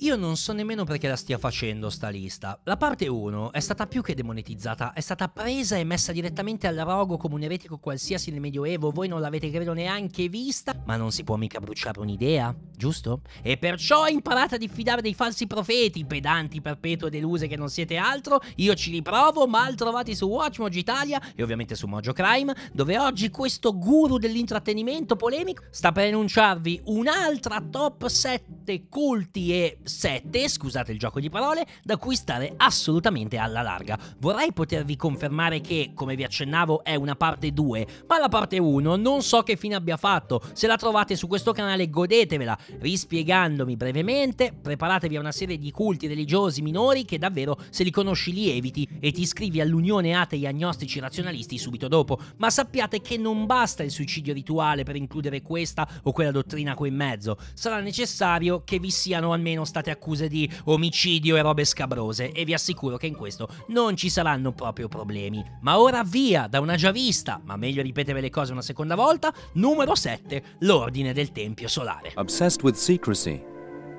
Io non so nemmeno perché la stia facendo sta lista. La parte 1 è stata più che demonetizzata, è stata presa e messa direttamente al rogo come un eretico qualsiasi nel Medioevo, voi non l'avete credo neanche vista, ma non si può mica bruciare un'idea, giusto? E perciò imparate a diffidare dei falsi profeti, pedanti, perpetue, deluse che non siete altro, io ci riprovo, mal trovati su Watchmog Italia e ovviamente su Mojo Crime, dove oggi questo guru dell'intrattenimento polemico sta per enunciarvi un'altra top 7 7 colti e sette, scusate il gioco di parole, da cui stare assolutamente alla larga. Vorrei potervi confermare che, come vi accennavo, è una parte 2, ma la parte 1 non so che fine abbia fatto. Se la trovate su questo canale godetevela, rispiegandomi brevemente, preparatevi a una serie di culti religiosi minori che davvero se li conosci li eviti e ti iscrivi all'Unione Atei Agnostici Razionalisti subito dopo, ma sappiate che non basta il suicidio rituale per includere questa o quella dottrina qui in mezzo, sarà necessario che vi siano almeno state accuse di omicidio e robe scabrose e vi assicuro che in questo non ci saranno proprio problemi. Ma ora via da una già vista, ma meglio ripetere le cose una seconda volta, numero 7, l'ordine del Tempio Solare. Obsessed with secrecy,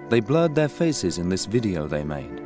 they blurred their faces in this video they made.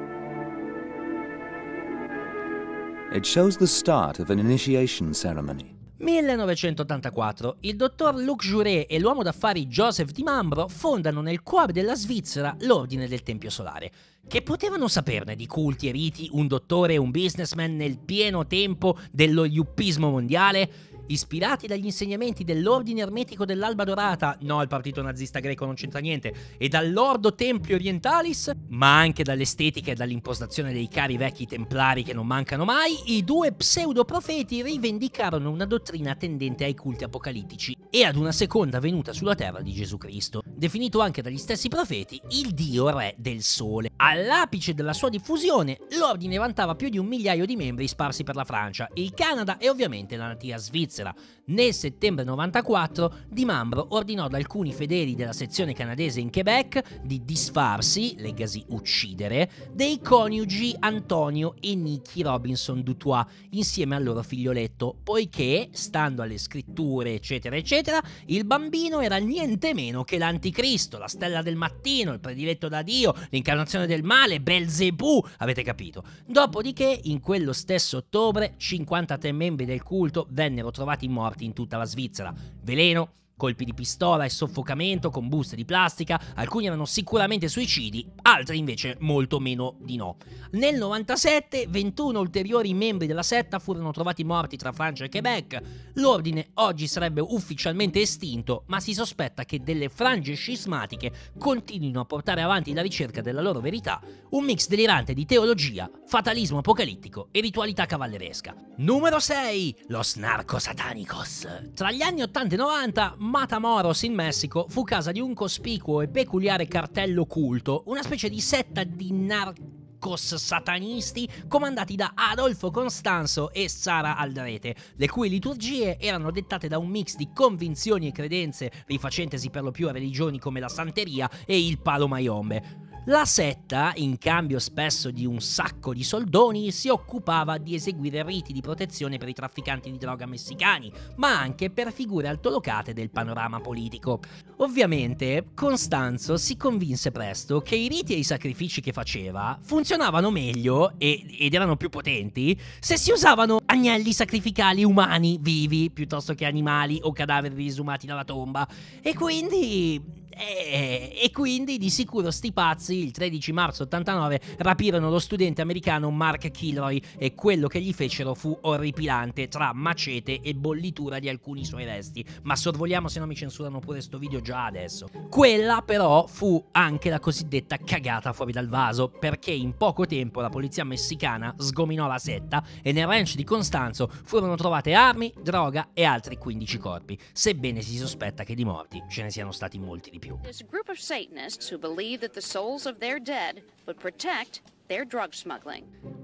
It shows the start of an initiation ceremony. 1984, il dottor Luc Juret e l'uomo d'affari Joseph Di Mambro fondano nel cuore della Svizzera l'Ordine del Tempio Solare. Che potevano saperne di culti e riti un dottore e un businessman nel pieno tempo dello yuppismo mondiale? ispirati dagli insegnamenti dell'ordine ermetico dell'Alba Dorata, no, il partito nazista greco non c'entra niente, e dall'ordo Templi Orientalis, ma anche dall'estetica e dall'impostazione dei cari vecchi templari che non mancano mai, i due pseudoprofeti rivendicarono una dottrina tendente ai culti apocalittici e ad una seconda venuta sulla terra di Gesù Cristo, definito anche dagli stessi profeti il Dio Re del Sole. All'apice della sua diffusione, l'ordine vantava più di un migliaio di membri sparsi per la Francia, il Canada e ovviamente la natia Svizzera Svizzera. Nel settembre 94 Di Mambro ordinò ad alcuni fedeli della sezione canadese in Quebec di disfarsi, legasi uccidere, dei coniugi Antonio e Nicky Robinson Dutois insieme al loro figlioletto, poiché, stando alle scritture eccetera eccetera, il bambino era niente meno che l'anticristo, la stella del mattino, il prediletto da Dio, l'incarnazione del male, Belzebù, avete capito. Dopodiché in quello stesso ottobre 53 membri del culto vennero trovati trovati morti in tutta la Svizzera. Veleno, colpi di pistola e soffocamento con buste di plastica, alcuni erano sicuramente suicidi, altri invece molto meno di no. Nel 97 21 ulteriori membri della setta furono trovati morti tra Francia e Quebec, l'ordine oggi sarebbe ufficialmente estinto, ma si sospetta che delle frange scismatiche continuino a portare avanti la ricerca della loro verità, un mix delirante di teologia, fatalismo apocalittico e ritualità cavalleresca. Numero 6. Los narcosatanicos. Tra gli anni 80 e 90 Matamoros in Messico fu casa di un cospicuo e peculiare cartello culto, una specie di setta di narcos satanisti comandati da Adolfo Constanzo e Sara Aldrete, le cui liturgie erano dettate da un mix di convinzioni e credenze rifacentesi per lo più a religioni come la santeria e il palo maiombe. La setta, in cambio spesso di un sacco di soldoni, si occupava di eseguire riti di protezione per i trafficanti di droga messicani, ma anche per figure altolocate del panorama politico. Ovviamente, Costanzo si convinse presto che i riti e i sacrifici che faceva funzionavano meglio e, ed erano più potenti se si usavano agnelli sacrificali umani vivi piuttosto che animali o cadaveri risumati dalla tomba. E quindi e, eh, e, quindi di sicuro sti pazzi il 13 marzo 89 rapirono lo studente americano Mark Kilroy e quello che gli fecero fu orripilante tra macete e bollitura di alcuni suoi resti. Ma sorvoliamo se no mi censurano pure sto video già adesso. Quella però fu anche la cosiddetta cagata fuori dal vaso perché in poco tempo la polizia messicana sgominò la setta e nel ranch di Constanzo furono trovate armi, droga e altri 15 corpi, sebbene si sospetta che di morti ce ne siano stati molti di più. This group of Satanists who believe that the souls of their dead would protect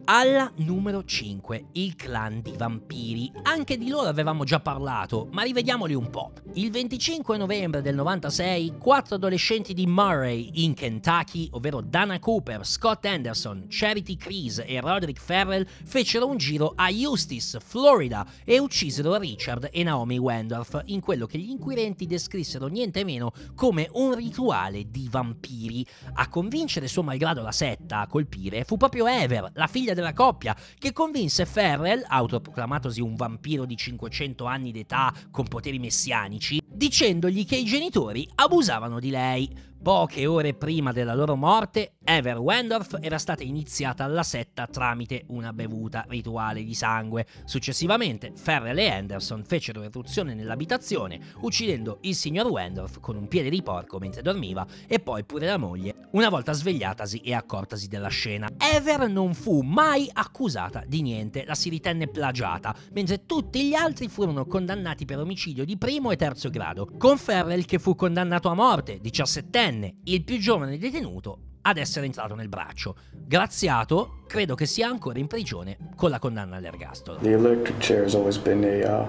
Alla numero 5, il clan di vampiri. Anche di loro avevamo già parlato, ma rivediamoli un po'. Il 25 novembre del 96, quattro adolescenti di Murray in Kentucky, ovvero Dana Cooper, Scott Anderson, Charity Crease e Roderick Farrell, fecero un giro a Eustis, Florida, e uccisero Richard e Naomi Wendorf in quello che gli inquirenti descrissero niente meno come un rituale di vampiri. A convincere suo malgrado la setta a colpire finale fu proprio Ever, la figlia della coppia, che convinse Ferrell, autoproclamatosi un vampiro di 500 anni d'età con poteri messianici, dicendogli che i genitori abusavano di lei. Poche ore prima della loro morte, Ever Wendorf era stata iniziata alla setta tramite una bevuta rituale di sangue. Successivamente, Ferrell e Anderson fecero eruzione nell'abitazione, uccidendo il signor Wendorf con un piede di porco mentre dormiva e poi pure la moglie, una volta svegliatasi e accortasi della scena scena. Ever non fu mai accusata di niente, la si ritenne plagiata, mentre tutti gli altri furono condannati per omicidio di primo e terzo grado, con Ferrell che fu condannato a morte, 17enne, il più giovane detenuto ad essere entrato nel braccio. Graziato, credo che sia ancora in prigione con la condanna all'ergastolo. The electric chair has always been a uh,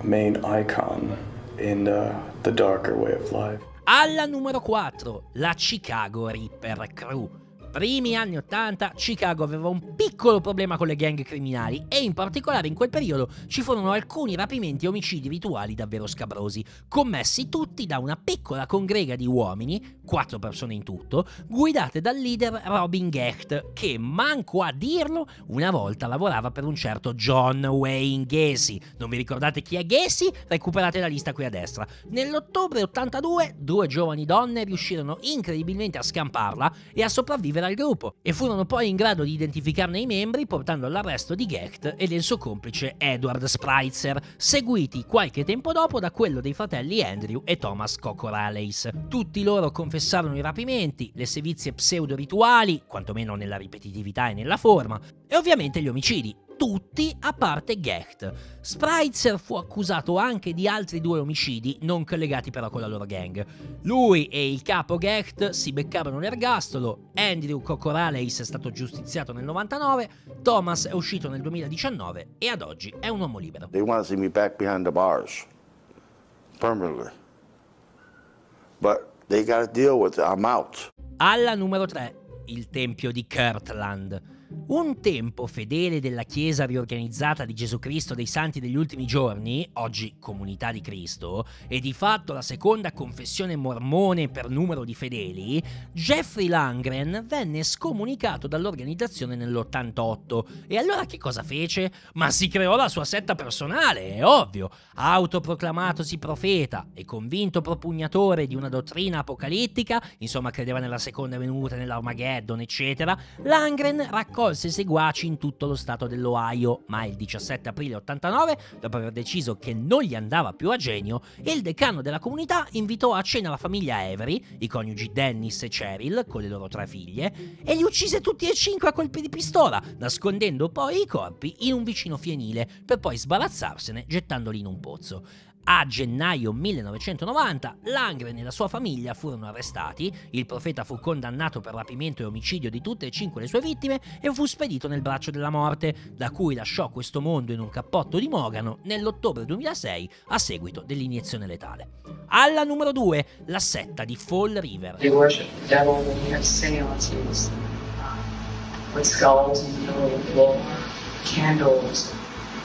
main icon in uh, the darker way of life. Alla numero 4, la Chicago Reaper Crew primi anni 80 Chicago aveva un piccolo problema con le gang criminali e in particolare in quel periodo ci furono alcuni rapimenti e omicidi rituali davvero scabrosi, commessi tutti da una piccola congrega di uomini, quattro persone in tutto, guidate dal leader Robin Gecht, che manco a dirlo una volta lavorava per un certo John Wayne Gacy. Non vi ricordate chi è Gacy? Recuperate la lista qui a destra. Nell'ottobre 82 due giovani donne riuscirono incredibilmente a scamparla e a sopravvivere apparteneva al gruppo e furono poi in grado di identificarne i membri portando all'arresto di Gecht e del suo complice Edward Spritzer, seguiti qualche tempo dopo da quello dei fratelli Andrew e Thomas Cocoraleis. Tutti loro confessarono i rapimenti, le sevizie pseudo-rituali, quantomeno nella ripetitività e nella forma, e ovviamente gli omicidi, tutti a parte Gecht. Spritzer fu accusato anche di altri due omicidi, non collegati però con la loro gang. Lui e il capo Gecht si beccavano l'ergastolo, Andrew Cocoraleis è stato giustiziato nel 99, Thomas è uscito nel 2019 e ad oggi è un uomo libero. They want to see me back behind the bars, permanently. But they got deal with it, I'm out. Alla numero 3, il tempio di Kirtland. Un tempo fedele della Chiesa riorganizzata di Gesù Cristo dei Santi degli ultimi giorni, oggi Comunità di Cristo, e di fatto la seconda confessione mormone per numero di fedeli, Jeffrey Langren venne scomunicato dall'organizzazione nell'88. E allora che cosa fece? Ma si creò la sua setta personale, è ovvio. Autoproclamatosi profeta e convinto propugnatore di una dottrina apocalittica, insomma credeva nella seconda venuta, nell'Armageddon, eccetera, Langren raccontò raccolse seguaci in tutto lo stato dell'Ohio, ma il 17 aprile 89, dopo aver deciso che non gli andava più a genio, il decano della comunità invitò a cena la famiglia Avery, i coniugi Dennis e Cheryl, con le loro tre figlie, e li uccise tutti e cinque a colpi di pistola, nascondendo poi i corpi in un vicino fienile, per poi sbarazzarsene gettandoli in un pozzo. A gennaio 1990 Langren e la sua famiglia furono arrestati, il profeta fu condannato per rapimento e omicidio di tutte e cinque le sue vittime e fu spedito nel braccio della morte, da cui lasciò questo mondo in un cappotto di Mogano nell'ottobre 2006 a seguito dell'iniezione letale. Alla numero 2, la setta di Fall River. They the devil and they with skulls in the middle of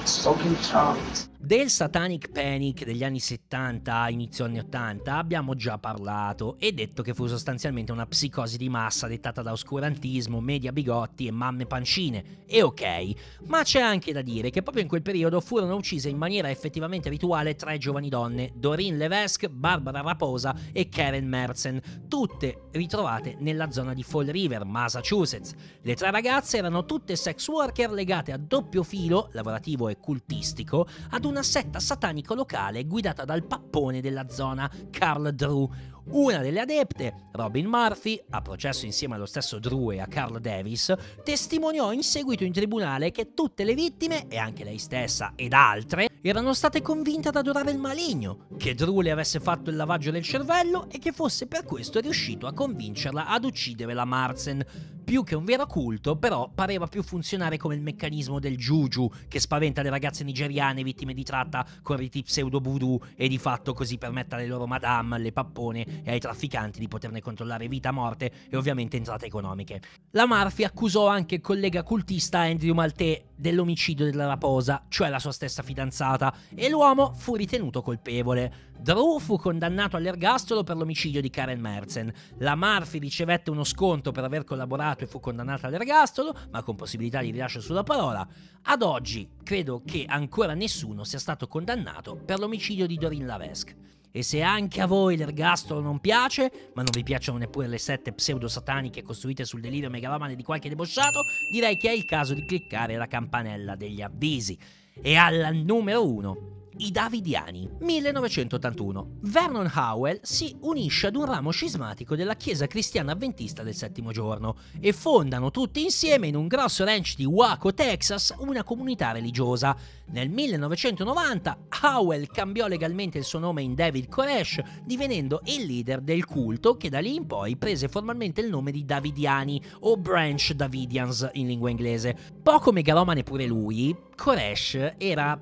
spoken tongues. Del Satanic Panic degli anni 70, inizio anni 80, abbiamo già parlato e detto che fu sostanzialmente una psicosi di massa dettata da oscurantismo, media bigotti e mamme pancine. E ok, ma c'è anche da dire che proprio in quel periodo furono uccise in maniera effettivamente rituale tre giovani donne, Doreen Levesque, Barbara Raposa e Karen Merzen, tutte ritrovate nella zona di Fall River, Massachusetts. Le tre ragazze erano tutte sex worker legate a doppio filo, lavorativo e cultistico, ad un una setta satanica locale guidata dal pappone della zona, Carl Drew. Una delle adepte, Robin Murphy, a processo insieme allo stesso Drew e a Carl Davis, testimoniò in seguito in tribunale che tutte le vittime, e anche lei stessa ed altre, erano state convinte ad adorare il maligno, che Drew le avesse fatto il lavaggio del cervello e che fosse per questo riuscito a convincerla ad uccidere la Marzen. Più che un vero culto, però, pareva più funzionare come il meccanismo del juju che spaventa le ragazze nigeriane vittime di tratta con riti pseudo-voodoo e di fatto così permette alle loro madame, alle pappone e ai trafficanti di poterne controllare vita, morte e ovviamente entrate economiche. La Murphy accusò anche il collega cultista Andrew Malté dell'omicidio della raposa, cioè la sua stessa fidanzata violentata e l'uomo fu ritenuto colpevole. Drew fu condannato all'ergastolo per l'omicidio di Karen Merzen. La Murphy ricevette uno sconto per aver collaborato e fu condannata all'ergastolo, ma con possibilità di rilascio sulla parola. Ad oggi credo che ancora nessuno sia stato condannato per l'omicidio di Dorin Lavesque. E se anche a voi l'ergastolo non piace, ma non vi piacciono neppure le sette pseudo-sataniche costruite sul delirio megalomane di qualche debosciato, direi che è il caso di cliccare la campanella degli avvisi e alla numero 1 i Davidiani. 1981. Vernon Howell si unisce ad un ramo scismatico della Chiesa cristiana avventista del settimo giorno e fondano tutti insieme in un grosso ranch di Waco, Texas, una comunità religiosa. Nel 1990 Howell cambiò legalmente il suo nome in David Koresh, divenendo il leader del culto che da lì in poi prese formalmente il nome di Davidiani o Branch Davidians in lingua inglese. Poco megalomane pure lui, Koresh era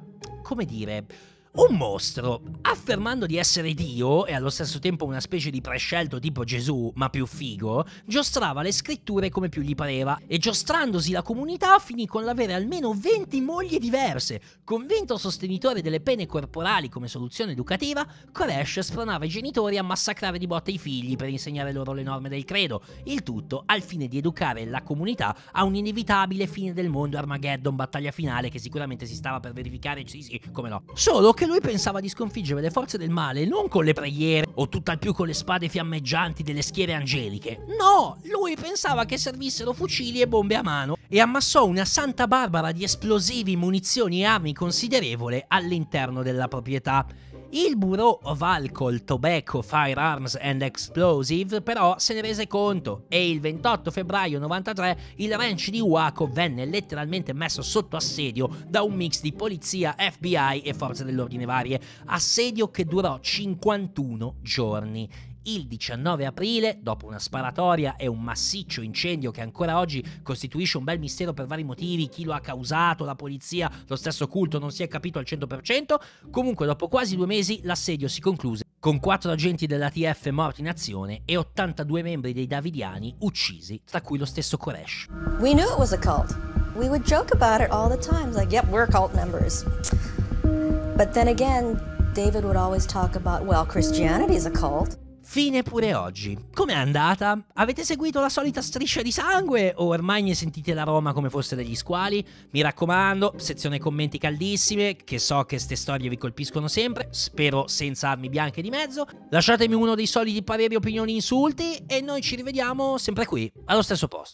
come dire, un mostro, affermando di essere Dio e allo stesso tempo una specie di prescelto tipo Gesù, ma più figo, giostrava le scritture come più gli pareva e giostrandosi la comunità finì con l'avere almeno 20 mogli diverse. Convinto sostenitore delle pene corporali come soluzione educativa, Koresh spronava i genitori a massacrare di botte i figli per insegnare loro le norme del credo, il tutto al fine di educare la comunità a un'inevitabile fine del mondo Armageddon battaglia finale che sicuramente si stava per verificare, sì sì, come no. Solo che anche lui pensava di sconfiggere le forze del male non con le preghiere o tutt'al più con le spade fiammeggianti delle schiere angeliche. No, lui pensava che servissero fucili e bombe a mano e ammassò una santa barbara di esplosivi, munizioni e armi considerevole all'interno della proprietà. Il Bureau of Alcohol, Tobacco, Firearms and Explosive però se ne rese conto e il 28 febbraio 93 il ranch di Waco venne letteralmente messo sotto assedio da un mix di polizia, FBI e forze dell'ordine varie, assedio che durò 51 giorni il 19 aprile, dopo una sparatoria e un massiccio incendio che ancora oggi costituisce un bel mistero per vari motivi, chi lo ha causato, la polizia, lo stesso culto, non si è capito al 100%, comunque dopo quasi due mesi l'assedio si concluse con quattro agenti dell'ATF morti in azione e 82 membri dei Davidiani uccisi, tra cui lo stesso Koresh. We knew it was a cult. We would joke about it all the time, like, yep, we're cult members. But then again, David would always talk about, well, Christianity is a cult. Fine pure oggi. Com'è andata? Avete seguito la solita striscia di sangue o ormai ne sentite l'aroma come fosse degli squali? Mi raccomando, sezione commenti caldissime, che so che ste storie vi colpiscono sempre, spero senza armi bianche di mezzo. Lasciatemi uno dei soliti pareri, opinioni, insulti e noi ci rivediamo sempre qui, allo stesso posto.